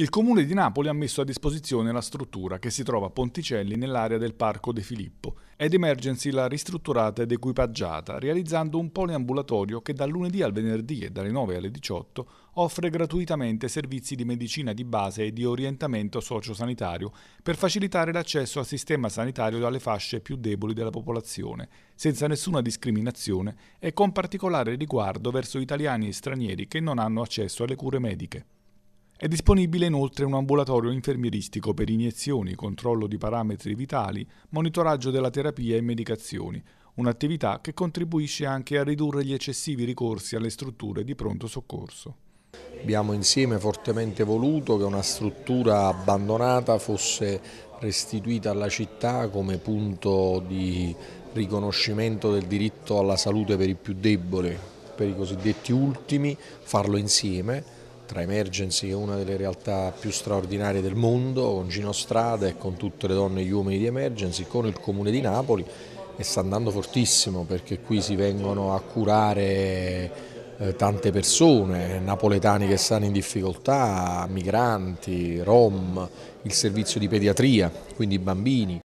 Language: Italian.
Il Comune di Napoli ha messo a disposizione la struttura che si trova a Ponticelli nell'area del Parco De Filippo ed Emergency l'ha ristrutturata ed equipaggiata realizzando un poliambulatorio che dal lunedì al venerdì e dalle 9 alle 18 offre gratuitamente servizi di medicina di base e di orientamento sociosanitario per facilitare l'accesso al sistema sanitario alle fasce più deboli della popolazione, senza nessuna discriminazione e con particolare riguardo verso italiani e stranieri che non hanno accesso alle cure mediche. È disponibile inoltre un ambulatorio infermieristico per iniezioni, controllo di parametri vitali, monitoraggio della terapia e medicazioni, un'attività che contribuisce anche a ridurre gli eccessivi ricorsi alle strutture di pronto soccorso. Abbiamo insieme fortemente voluto che una struttura abbandonata fosse restituita alla città come punto di riconoscimento del diritto alla salute per i più deboli, per i cosiddetti ultimi, farlo insieme tra Emergency è una delle realtà più straordinarie del mondo, con Gino Strada e con tutte le donne e gli uomini di Emergency, con il Comune di Napoli e sta andando fortissimo perché qui si vengono a curare eh, tante persone, napoletani che stanno in difficoltà, migranti, rom, il servizio di pediatria, quindi bambini.